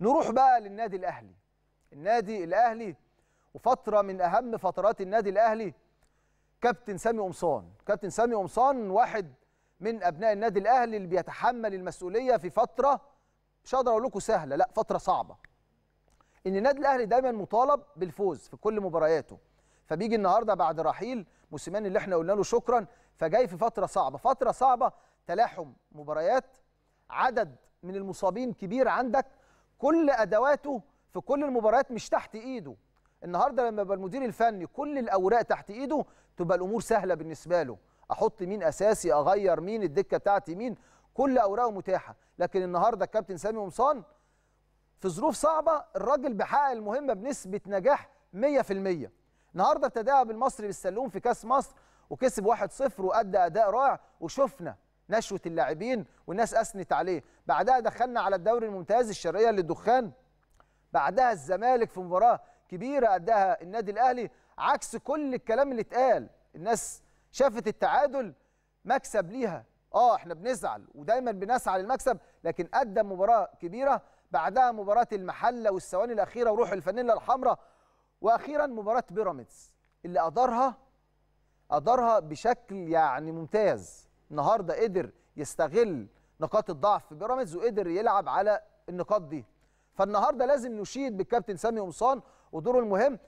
نروح بقى للنادي الاهلي النادي الاهلي وفتره من اهم فترات النادي الاهلي كابتن سامي قمصان كابتن سامي قمصان واحد من ابناء النادي الاهلي اللي بيتحمل المسؤوليه في فتره مش هقدر اقول لكم سهله لا فتره صعبه ان النادي الاهلي دايما مطالب بالفوز في كل مبارياته فبيجي النهارده بعد رحيل موسيماني اللي احنا قلنا له شكرا فجاي في فتره صعبه فتره صعبه تلاحم مباريات عدد من المصابين كبير عندك كل ادواته في كل المباريات مش تحت ايده النهارده لما يبقى المدير الفني كل الاوراق تحت ايده تبقى الامور سهله بالنسبه له احط مين اساسي اغير مين الدكه بتاعتي مين كل اوراقه متاحه لكن النهارده الكابتن سامي قمصان في ظروف صعبه الراجل بحقق المهمه بنسبه نجاح 100% النهارده ابتدى بالمصري بالسلوم في كاس مصر وكسب 1-0 وادى اداء رائع وشفنا نشوه اللاعبين والناس اثنت عليه بعدها دخلنا على الدوري الممتاز الشرقيه للدخان بعدها الزمالك في مباراه كبيره اداها النادي الاهلي عكس كل الكلام اللي اتقال الناس شافت التعادل مكسب ليها اه احنا بنزعل ودايما بنسعى للمكسب لكن قدم مباراه كبيره بعدها مباراه المحله والثواني الاخيره وروح الفانيلا الحمراء واخيرا مباراه بيراميدز اللي ادارها ادارها بشكل يعني ممتاز النهارده قدر يستغل نقاط الضعف في بيراميدز وقدر يلعب على النقاط دي فالنهارده لازم نشيد بالكابتن سامي قمصان ودوره المهم